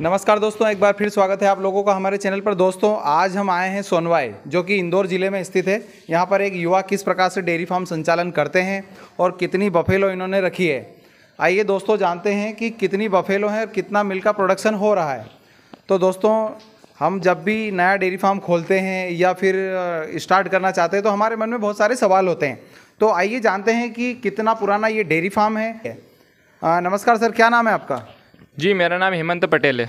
नमस्कार दोस्तों एक बार फिर स्वागत है आप लोगों का हमारे चैनल पर दोस्तों आज हम आए हैं सोनवाई जो कि इंदौर ज़िले में स्थित है यहाँ पर एक युवा किस प्रकार से डेयरी फार्म संचालन करते हैं और कितनी बफेलो इन्होंने रखी है आइए दोस्तों जानते हैं कि कितनी बफेलो हैं और कितना मिल्क का प्रोडक्शन हो रहा है तो दोस्तों हम जब भी नया डेयरी फार्म खोलते हैं या फिर स्टार्ट करना चाहते हैं तो हमारे मन में बहुत सारे सवाल होते हैं तो आइए जानते हैं कि कितना पुराना ये डेयरी फार्म है नमस्कार सर क्या नाम है आपका जी मेरा नाम हेमंत पटेल है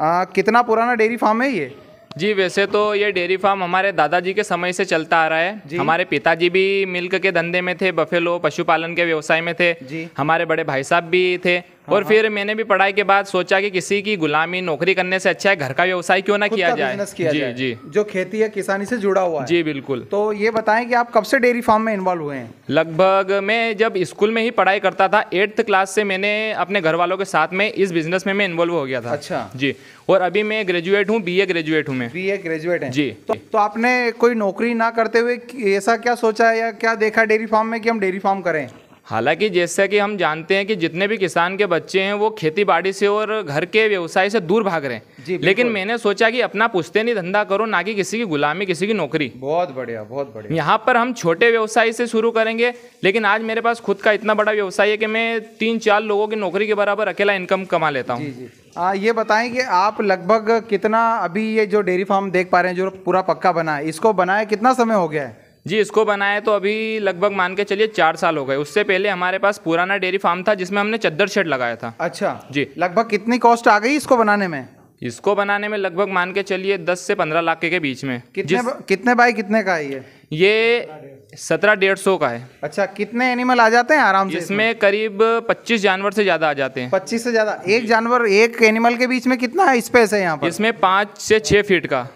आ, कितना पुराना डेयरी फार्म है ये जी वैसे तो ये डेयरी फार्म हमारे दादाजी के समय से चलता आ रहा है हमारे पिताजी भी मिल्क के धंधे में थे बफेलो पशुपालन के व्यवसाय में थे जी हमारे बड़े भाई साहब भी थे और हाँ, हाँ। फिर मैंने भी पढ़ाई के बाद सोचा कि किसी की गुलामी नौकरी करने से अच्छा है घर का व्यवसाय क्यों ना किया जाए किया जी जाए। जी जो खेती है किसानी से जुड़ा हुआ है जी बिल्कुल तो ये बताएं कि आप कब से डेयरी फार्म में इन्वॉल्व हुए हैं लगभग मैं जब स्कूल में ही पढ़ाई करता था एट्थ क्लास से मैंने अपने घर वालों के साथ में इस बिजनेस में मैं इन्वॉल्व हो गया था अच्छा जी और अभी मैं ग्रेजुएट हूँ बी ग्रेजुएट हूँ मैं बी ग्रेजुएट है जी तो, तो आपने कोई नौकरी ना करते हुए ऐसा क्या सोचा या क्या देखा डेयरी फार्म में कि हम डेयरी फार्म करें हालांकि जैसा कि हम जानते हैं कि जितने भी किसान के बच्चे हैं वो खेती बाड़ी से और घर के व्यवसाय से दूर भाग रहे हैं जी लेकिन मैंने सोचा कि अपना पुश्ते नहीं धंधा करो ना कि किसी की गुलामी किसी की नौकरी बहुत बढ़िया बहुत बढ़िया यहाँ पर हम छोटे व्यवसाय से शुरू करेंगे लेकिन आज मेरे पास खुद का इतना बड़ा व्यवसाय है कि मैं तीन चार लोगों की नौकरी के बराबर अकेला इनकम कमा लेता हूँ ये बताएं कि आप लगभग कितना अभी ये जो डेयरी फार्म देख पा रहे हैं जो पूरा पक्का बना है इसको बनाए कितना समय हो गया है जी इसको बनाए तो अभी लगभग मान के चलिए चार साल हो गए उससे पहले हमारे पास पुराना डेयरी फार्म था जिसमें हमने चद्दर शेड लगाया था अच्छा जी लगभग कितनी कॉस्ट आ गई इसको बनाने में इसको बनाने में लगभग मान के चलिए दस से पंद्रह लाख के, के बीच में कितने कितने बाई कितने का है ये ये सत्रह डेढ़ सौ का है अच्छा कितने एनिमल आ जाते हैं आराम से इसमें करीब पच्चीस जानवर से ज्यादा आ जाते हैं पच्चीस से ज्यादा एक जानवर एक एनिमल के बीच में कितना है स्पेस है यहाँ पर इसमें पाँच से छह फीट का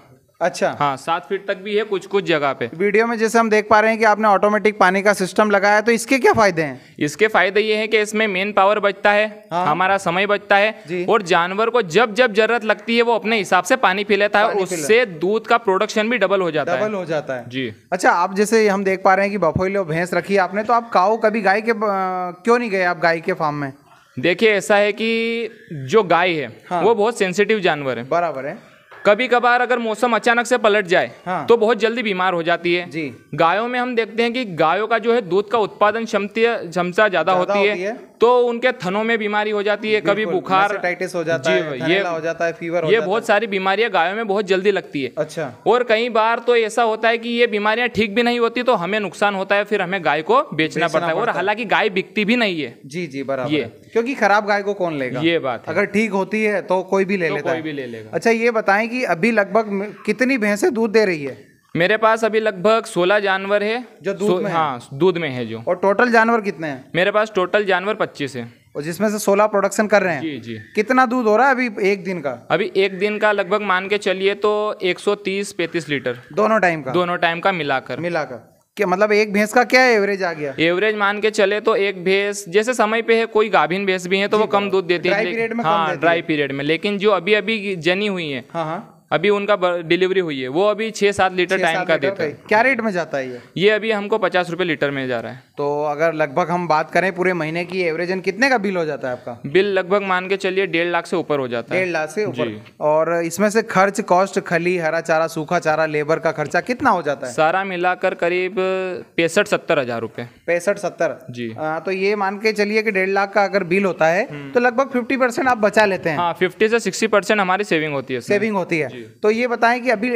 अच्छा हाँ सात फीट तक भी है कुछ कुछ जगह पे वीडियो में जैसे हम देख पा रहे हैं कि आपने ऑटोमेटिक पानी का सिस्टम लगाया है तो इसके क्या फायदे हैं इसके फायदे ये है कि इसमें मेन पावर बचता है हाँ। हमारा समय बचता है और जानवर को जब जब जरूरत लगती है वो अपने हिसाब से पानी पी लेता है उससे दूध का प्रोडक्शन भी डबल हो जाता है डबल हो जाता है जी अच्छा आप जैसे हम देख पा रहे हैं कि बफोइलो भैंस रखी है आपने तो आप काओ कभी गाय के क्यों नहीं गए आप गाय के फार्म में देखिए ऐसा है कि जो गाय है हाँ। वो बहुत सेंसिटिव जानवर है बराबर है कभी कभार अगर मौसम अचानक से पलट जाए हाँ। तो बहुत जल्दी बीमार हो जाती है जी गायों में हम देखते हैं कि गायों का जो है दूध का उत्पादन क्षमता क्षमता ज्यादा होती, होती है तो उनके थनों में बीमारी हो जाती है कभी बुखार हो जाता है ये हो जाता है फीवर ये बहुत सारी बीमारियां गायों में बहुत जल्दी लगती है अच्छा और कई बार तो ऐसा होता है कि ये बीमारियां ठीक भी नहीं होती तो हमें नुकसान होता है फिर हमें गाय को बेचना पड़ता है और हालांकि गाय बिकती भी नहीं है जी जी बराबर ये क्योंकि खराब गाय को कौन लेगा ये बात अगर ठीक होती है तो कोई भी ले तो लेता है अच्छा ये बताएं कि अभी लगभग कितनी भैंसें दूध दे रही है मेरे पास अभी लगभग सोलह जानवर है जो दूध में हाँ दूध में है जो और टोटल जानवर कितने हैं मेरे पास टोटल जानवर पच्चीस है और जिसमें से सोलह प्रोडक्शन कर रहे हैं जी जी कितना दूध हो रहा है अभी एक दिन का अभी एक दिन का लगभग मान के चलिए तो 130 35 लीटर दोनों टाइम का दोनों टाइम का मिलाकर मिलाकर क्या मतलब एक भैंस का क्या एवरेज आ गया एवरेज मान के चले तो एक भैंस जैसे समय पे है कोई गाभिन भैंस भी है तो वो कम दूध देती है ड्राई हाँ, पीरियड में लेकिन जो अभी अभी जनी हुई है हाँ, हाँ। अभी उनका डिलीवरी हुई है वो अभी छः सात लीटर टाइम का देता है क्या रेट में जाता है ये ये अभी हमको पचास रुपये लीटर में जा रहा है तो अगर लगभग हम बात करें पूरे महीने की एवरेजन कितने का बिल हो जाता है आपका बिल लगभग मान के चलिए डेढ़ लाख से ऊपर हो जाता है डेढ़ लाख से ऊपर और इसमें से खर्च कॉस्ट खली हरा चारा सूखा चारा लेबर का खर्चा कितना हो जाता है सारा मिलाकर करीब पैंसठ सत्तर हजार रूपए पैंसठ सत्तर जी आ, तो ये मान के चलिए की डेढ़ लाख का अगर बिल होता है हम्म। तो लगभग फिफ्टी परसेंट आप बचा लेते हैं फिफ्टी हाँ, से सिक्सटी परसेंट हमारी सेविंग होती है सेविंग होती है तो ये बताए की अभी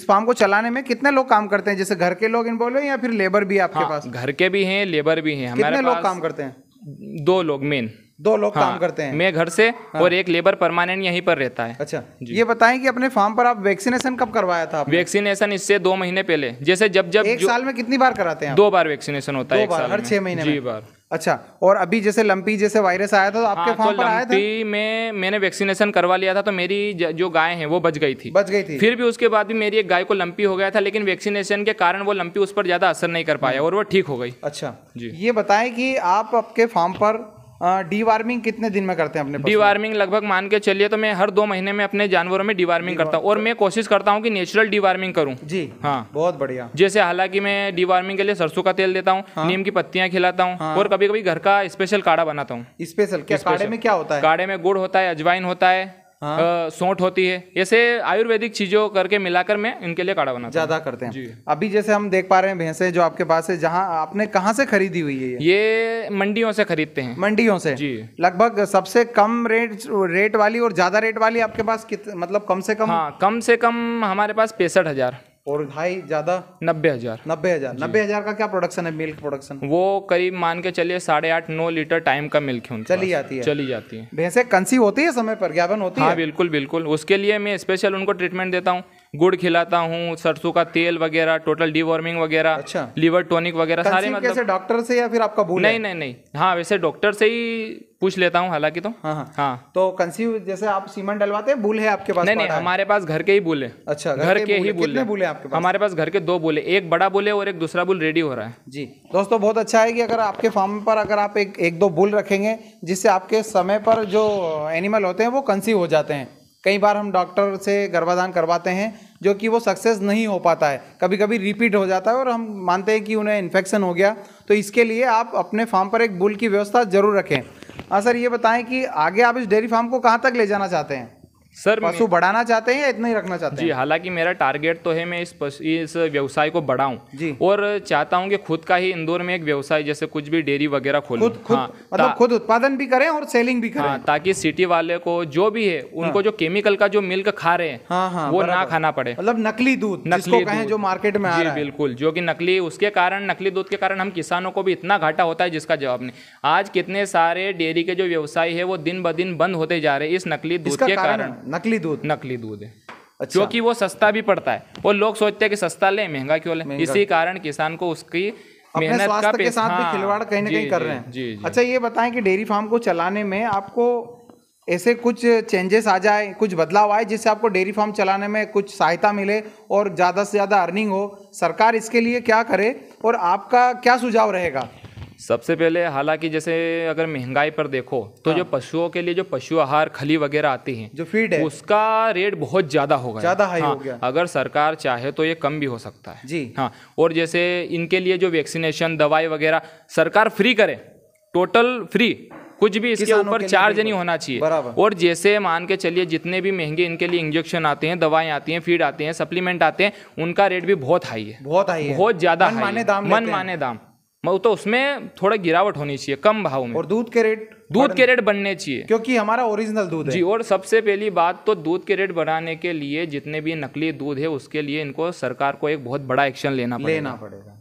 इस फार्म को चलाने में कितने लोग काम करते हैं जैसे घर के लोग इन्वॉल्व है या फिर लेबर भी आपके हाँ, पास घर के भी हैं लेबर भी हैं हमारे लोग काम करते हैं दो लोग मेन दो लोग हाँ, काम करते हैं मैं घर से हाँ। और एक लेबर परमानेंट यहीं पर रहता है अच्छा ये बताएं कि अपने फार्म पर आप वैक्सीनेशन कब करवाया था वैक्सीनेशन इससे दो महीने पहले जैसे जब जब एक साल में कितनी बार कराते हैं दो बार वैक्सीनेशन होता है हर छह महीने जी बार अच्छा और अभी जैसे लंपी जैसे वायरस आया था तो आपके हाँ, फार्म तो पर आया था में मैंने वैक्सीनेशन करवा लिया था तो मेरी जो गाय है वो बच गई थी बच गई थी फिर भी उसके बाद भी मेरी एक गाय को लंपी हो गया था लेकिन वैक्सीनेशन के कारण वो लंपी उस पर ज्यादा असर नहीं कर पाया हम्म। और वो ठीक हो गई अच्छा जी ये बताएं कि आप आपके फार्म पर डीवार्मिंग कितने दिन में करते हैं अपने डीवार्मिंग लगभग मान के चलिए तो मैं हर दो महीने में अपने जानवरों में डीवार्मिंग करता हूँ और मैं कोशिश करता हूँ कि नेचुरल डीवार्मिंग करूँ जी हाँ बहुत बढ़िया जैसे हालांकि मैं डीवार्मिंग के लिए सरसों का तेल देता हूँ हाँ। नीम की पत्तियाँ खिलाता हूँ हाँ। और कभी कभी घर का स्पेशल काढ़ा बनाता हूँ स्पेशल काड़े में क्या होता है काढ़े में गुड़ होता है अजवाइन होता है हाँ। सोट होती है ऐसे आयुर्वेदिक चीजों करके मिलाकर मैं इनके लिए काढ़ा बनाता ज्यादा करते हैं अभी जैसे हम देख पा रहे हैं भैंसे जो आपके पास है जहाँ आपने कहाँ से खरीदी हुई है ये, ये मंडियों से खरीदते हैं मंडियों से जी लगभग सबसे कम रेट रेट वाली और ज्यादा रेट वाली आपके पास कित मतलब कम से कम हाँ कम से कम हमारे पास पैंसठ हजार और हाई ज़्यादा नब्बे हज़ार नब्बे हज़ार नब्बे हज़ार का क्या प्रोडक्शन है मिल्क प्रोडक्शन वो करीब मान के चलिए साढ़े आठ नौ लीटर टाइम का मिल्क है चली जाती है चली जाती है भैंसे कंसी होती है समय पर ज्ञापन होती हाँ, है बिल्कुल बिल्कुल उसके लिए मैं स्पेशल उनको ट्रीटमेंट देता हूँ गुड़ खिलाता हूँ सरसों का तेल वगैरह टोटल डीवॉर्मिंग वगैरह अच्छा लीवर टॉनिक वगैरह सारे मतलब डॉक्टर से या फिर आपका भूल नहीं नहीं नहीं हाँ वैसे डॉक्टर से ही पूछ लेता हूँ हालांकि तो हाँ हाँ, हाँ। तो कंसीव जैसे आप सीमेंट डलवाते हैं बुल है आपके पास नहीं नहीं हमारे पास घर के ही बुल है अच्छा घर, के, के ही बुल है बुल है आपके पास हमारे पास घर के दो बुल है एक बड़ा बुल है और एक दूसरा बुल रेडी हो रहा है जी दोस्तों बहुत अच्छा है कि अगर आपके फार्म पर अगर आप एक एक दो बुल रखेंगे जिससे आपके समय पर जो एनिमल होते हैं वो कंसीव हो जाते हैं कई बार हम डॉक्टर से गर्भाधान करवाते हैं जो कि वो सक्सेस नहीं हो पाता है कभी कभी रिपीट हो जाता है और हम मानते हैं कि उन्हें इन्फेक्शन हो गया तो इसके लिए आप अपने फार्म पर एक बुल की व्यवस्था जरूर रखें हाँ सर ये बताएं कि आगे आप इस डेयरी फार्म को कहाँ तक ले जाना चाहते हैं सर पशु बढ़ाना चाहते हैं या इतना ही रखना चाहते हैं जी हालांकि मेरा टारगेट तो है मैं इस पस, इस व्यवसाय को बढ़ाऊं जी और चाहता हूं कि खुद का ही इंदौर में एक व्यवसाय जैसे कुछ भी डेयरी वगैरह खोलूं खुद खुद हाँ, मतलब खुद उत्पादन भी करें और सेलिंग भी करें हाँ, ताकि सिटी वाले को जो भी है उनको हाँ, जो केमिकल का जो मिल्क खा रहे हैं हाँ, हाँ, वो ना खाना पड़े मतलब नकली दूध नकली जो मार्केट में जी बिल्कुल जो की नकली उसके कारण नकली दूध के कारण हम किसानों को भी इतना घाटा होता है जिसका जवाब नहीं आज कितने सारे डेयरी के जो व्यवसाय है वो दिन ब दिन बंद होते जा रहे हैं इस नकली दूध के कारण नकली दूध नकली दूध है अच्छा। क्योंकि वो सस्ता भी पड़ता है वो लोग सोचते हैं कि सस्ता ले महंगा क्यों ले इसी कारण किसान को उसकी अपने स्वास्थ्य के साथ हाँ, भी खिलवाड़ कहीं ना कहीं कर रहे हैं जी, जी, अच्छा ये बताएं कि डेयरी फार्म को चलाने में आपको ऐसे कुछ चेंजेस आ जाए कुछ बदलाव आए जिससे आपको डेयरी फार्म चलाने में कुछ सहायता मिले और ज़्यादा से ज़्यादा अर्निंग हो सरकार इसके लिए क्या करे और आपका क्या सुझाव रहेगा सबसे पहले हालांकि जैसे अगर महंगाई पर देखो तो हाँ। जो पशुओं के लिए जो पशु आहार खली वगैरह आती है जो फीड है उसका रेट बहुत ज्यादा होगा ज्यादा हाई हाँ, हो गया अगर सरकार चाहे तो ये कम भी हो सकता है जी हाँ और जैसे इनके लिए जो वैक्सीनेशन दवाई वगैरह सरकार फ्री करे टोटल फ्री कुछ भी इसके ऊपर चार्ज नहीं होना चाहिए और जैसे मान के चलिए जितने भी महंगे इनके लिए इंजेक्शन आते हैं दवाएं आती हैं फीड आते हैं सप्लीमेंट आते हैं उनका रेट भी बहुत हाई है बहुत हाई है बहुत ज्यादा मन माने दाम मन माने दाम तो उसमें थोड़ा गिरावट होनी चाहिए कम भाव में और दूध के रेट दूध के रेट बनने चाहिए क्योंकि हमारा ओरिजिनल दूध है जी और सबसे पहली बात तो दूध के रेट बनाने के लिए जितने भी नकली दूध है उसके लिए इनको सरकार को एक बहुत बड़ा एक्शन लेना पड़ेगा लेना पड़ेगा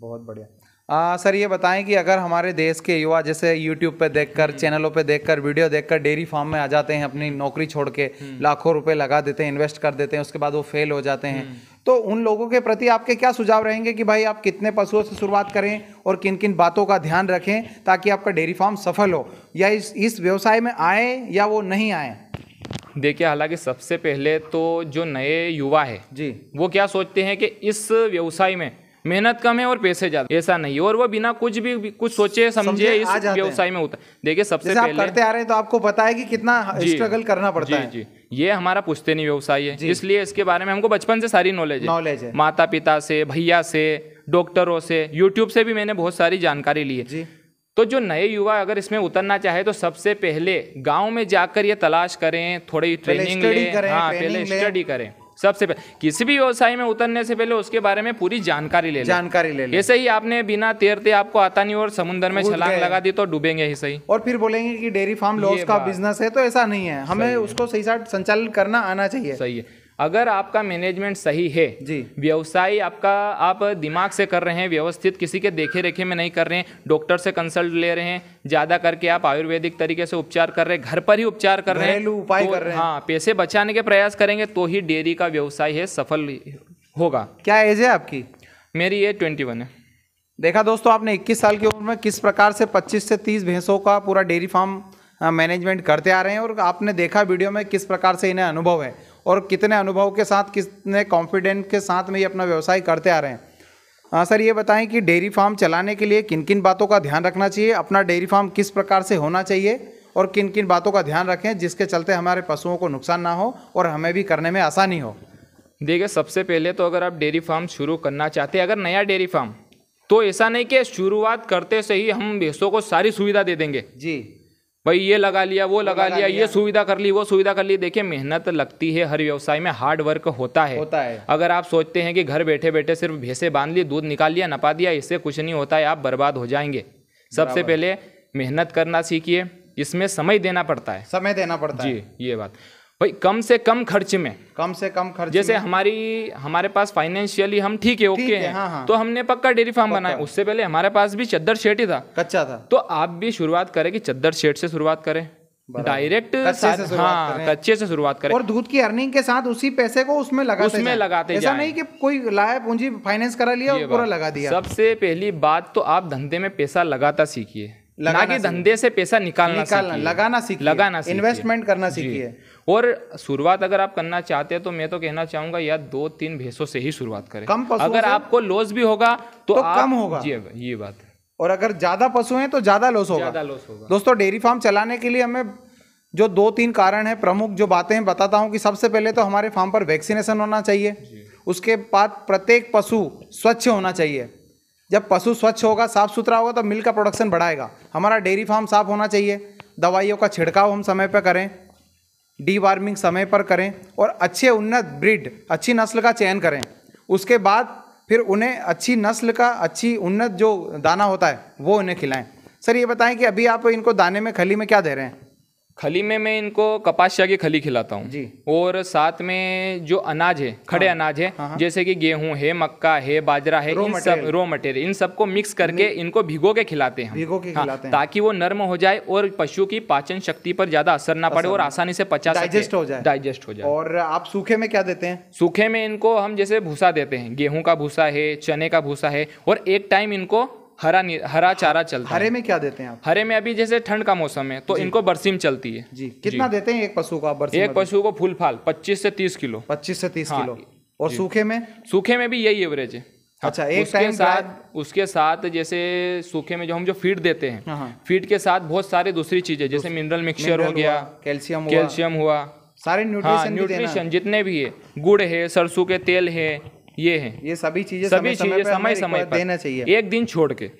बहुत बढ़िया सर ये बताएं कि अगर हमारे देश के युवा जैसे यूट्यूब पे देखकर चैनलों हम्म। पे देखकर वीडियो देखकर डेयरी फार्म में आ जाते हैं अपनी नौकरी छोड़ के हम्म। लाखों रुपए लगा देते हैं इन्वेस्ट कर देते हैं उसके बाद वो फेल हो जाते हैं हम्म। तो उन लोगों के प्रति आपके क्या सुझाव रहेंगे कि भाई आप कितने पशुओं से शुरुआत करें और किन किन बातों का ध्यान रखें ताकि आपका डेयरी फार्म सफल हो या इस इस व्यवसाय में आए या वो नहीं आए देखिए हालांकि सबसे पहले तो जो नए युवा है जी वो क्या सोचते हैं कि इस व्यवसाय में मेहनत कम है और पैसे ज्यादा ऐसा नहीं और वो बिना कुछ भी कुछ सोचे समझे इस व्यवसाय में होता है देखिए सबसे पहले करते आ रहे हैं तो आपको पता है कि कितना स्ट्रगल करना पड़ता है जी ये हमारा पुश्ते नहीं व्यवसाय है इसलिए इसके बारे में हमको बचपन से सारी नॉलेज है नॉलेज है माता पिता से भैया से डॉक्टरों से यूट्यूब से भी मैंने बहुत सारी जानकारी ली है तो जो नए युवा अगर इसमें उतरना चाहे तो सबसे पहले गांव में जाकर ये तलाश करें थोड़ी ट्रेनिंग लें हाँ पहले स्टडी करें सबसे पहले किसी भी व्यवसाय में उतरने से पहले उसके बारे में पूरी जानकारी ले जानकारी ले ऐसे ही आपने बिना तैरते आपको आता नहीं और समुद्र में छलांग लगा दी तो डूबेंगे ही सही और फिर बोलेंगे कि डेयरी फार्म लॉस का बिजनेस है तो ऐसा नहीं है हमें उसको सही साथ संचालन करना आना चाहिए सही है अगर आपका मैनेजमेंट सही है जी व्यवसाय आपका आप दिमाग से कर रहे हैं व्यवस्थित किसी के देखे रेखे में नहीं कर रहे हैं डॉक्टर से कंसल्ट ले रहे हैं ज़्यादा करके आप आयुर्वेदिक तरीके से उपचार कर रहे हैं घर पर ही उपचार कर रहे हैं उपाय तो, कर रहे हैं हाँ पैसे बचाने के प्रयास करेंगे तो ही डेयरी का व्यवसाय है सफल होगा क्या एज है आपकी मेरी एज ट्वेंटी है देखा दोस्तों आपने इक्कीस साल की उम्र में किस प्रकार से पच्चीस से तीस भैंसों का पूरा डेयरी फार्म मैनेजमेंट करते आ रहे हैं और आपने देखा वीडियो में किस प्रकार से इन्हें अनुभव है और कितने अनुभव के साथ कितने कॉन्फिडेंट के साथ में ये अपना व्यवसाय करते आ रहे हैं हाँ सर ये बताएं कि डेयरी फार्म चलाने के लिए किन किन बातों का ध्यान रखना चाहिए अपना डेयरी फार्म किस प्रकार से होना चाहिए और किन किन बातों का ध्यान रखें जिसके चलते हमारे पशुओं को नुकसान ना हो और हमें भी करने में आसानी हो देखिए सबसे पहले तो अगर आप डेयरी फार्म शुरू करना चाहते हैं अगर नया डेयरी फार्म तो ऐसा नहीं कि शुरुआत करते से ही हम भैंसों को सारी सुविधा दे देंगे जी भाई ये लगा लिया वो, लगा, लगा लिया, लिया ये सुविधा कर ली वो सुविधा कर ली देखिए मेहनत लगती है हर व्यवसाय में हार्ड वर्क होता है होता है अगर आप सोचते हैं कि घर बैठे बैठे सिर्फ भैंसे बांध ली दूध निकाल लिया नपा दिया इससे कुछ नहीं होता है आप बर्बाद हो जाएंगे सबसे पहले मेहनत करना सीखिए इसमें समय देना पड़ता है समय देना पड़ता है जी ये बात भाई कम से कम खर्च में कम से कम खर्च जैसे हमारी हमारे पास फाइनेंशियली हम ठीक है ओके हैं हाँ, हाँ। तो हमने पक्का डेयरी फार्म बनाया उससे पहले हमारे पास भी चद्दर शेड ही था कच्चा था तो आप भी शुरुआत करें कि चद्दर शेड से शुरुआत करें डायरेक्ट कच्चे से हाँ कच्चे से शुरुआत करें और दूध की अर्निंग के साथ उसी पैसे को उसमें लगाते उसमें लगाते ऐसा नहीं कि कोई लाया पूंजी फाइनेंस करा लिया और पूरा लगा दिया सबसे पहली बात तो आप धंधे में पैसा लगाता सीखिए लगा कि धंधे से पैसा निकालना निकालना लगाना सीखिए लगाना इन्वेस्टमेंट करना सीखिए और शुरुआत अगर आप करना चाहते हैं तो मैं तो कहना चाहूंगा यार दो तीन भैंसों से ही शुरुआत करें कम अगर आपको लॉस भी होगा तो, तो कम होगा ये ये बात है और अगर ज्यादा पशु हैं तो ज्यादा लॉस होगा ज्यादा लॉस होगा दोस्तों डेयरी फार्म चलाने के लिए हमें जो दो तीन कारण है प्रमुख जो बातें हैं बताता हूँ कि सबसे पहले तो हमारे फार्म पर वैक्सीनेशन होना चाहिए उसके बाद प्रत्येक पशु स्वच्छ होना चाहिए जब पशु स्वच्छ होगा साफ़ सुथरा होगा तो मिल्क का प्रोडक्शन बढ़ाएगा हमारा डेयरी फार्म साफ़ होना चाहिए दवाइयों का छिड़काव हम समय पर करें डी समय पर करें और अच्छे उन्नत ब्रिड अच्छी नस्ल का चयन करें उसके बाद फिर उन्हें अच्छी नस्ल का अच्छी उन्नत जो दाना होता है वो उन्हें खिलाएं सर ये बताएं कि अभी आप इनको दाने में खली में क्या दे रहे हैं खली में मैं इनको कपासिया की खली खिलाता हूँ और साथ में जो अनाज है खड़े हाँ, अनाज है हाँ, हाँ। जैसे कि गेहूं है मक्का है बाजरा है रो इन सब रो मटेरियल इन सबको मिक्स करके इनको भिगो के खिलाते हैं भिगो के हाँ, खिलाते हैं ताकि वो नर्म हो जाए और पशु की पाचन शक्ति पर ज्यादा असर ना पड़े और आसानी से पचास डाइजेस्ट हो जाए डाइजेस्ट हो जाए और आप सूखे में क्या देते हैं सूखे में इनको हम जैसे भूसा देते हैं गेहूं का भूसा है चने का भूसा है और एक टाइम इनको हरा हरा हाँ, चारा चलता हरे में क्या देते हैं आप हरे में अभी जैसे ठंड का मौसम है तो इनको बरसीम चलती है जी कितना जी। देते हैं एक पशु को आप बरसीम एक पशु को फूल फाल पच्चीस से तीस किलो पच्चीस से तीस हाँ, किलो और सूखे में सूखे में भी यही एवरेज है हाँ, अच्छा एक उसके साथ उसके साथ जैसे सूखे में जो हम जो फीड देते हैं फीड हाँ, के साथ बहुत सारे दूसरी चीजें जैसे मिनरल मिक्सचर हो गया कैल्शियम कैल्शियम हुआ सारे न्यूट्रिशन जितने भी है गुड़ है सरसों के तेल है ये है ये सभी चीज़ें सभी चीज़ें समय समय पर देना चाहिए एक दिन छोड़ के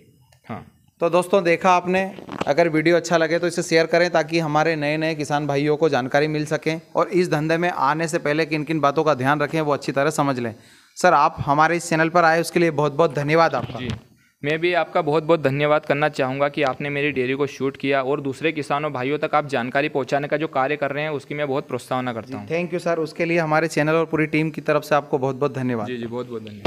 हाँ तो दोस्तों देखा आपने अगर वीडियो अच्छा लगे तो इसे शेयर करें ताकि हमारे नए नए किसान भाइयों को जानकारी मिल सके और इस धंधे में आने से पहले किन किन बातों का ध्यान रखें वो अच्छी तरह समझ लें सर आप हमारे इस चैनल पर आए उसके लिए बहुत बहुत धन्यवाद आपका मैं भी आपका बहुत बहुत धन्यवाद करना चाहूँगा कि आपने मेरी डेयरी को शूट किया और दूसरे किसानों भाइयों तक आप जानकारी पहुँचाने का जो कार्य कर रहे हैं उसकी मैं बहुत प्रोत्साहना करता हूँ थैंक यू सर उसके लिए हमारे चैनल और पूरी टीम की तरफ से आपको बहुत बहुत धन्यवाद जी जी बहुत बहुत धन्यवाद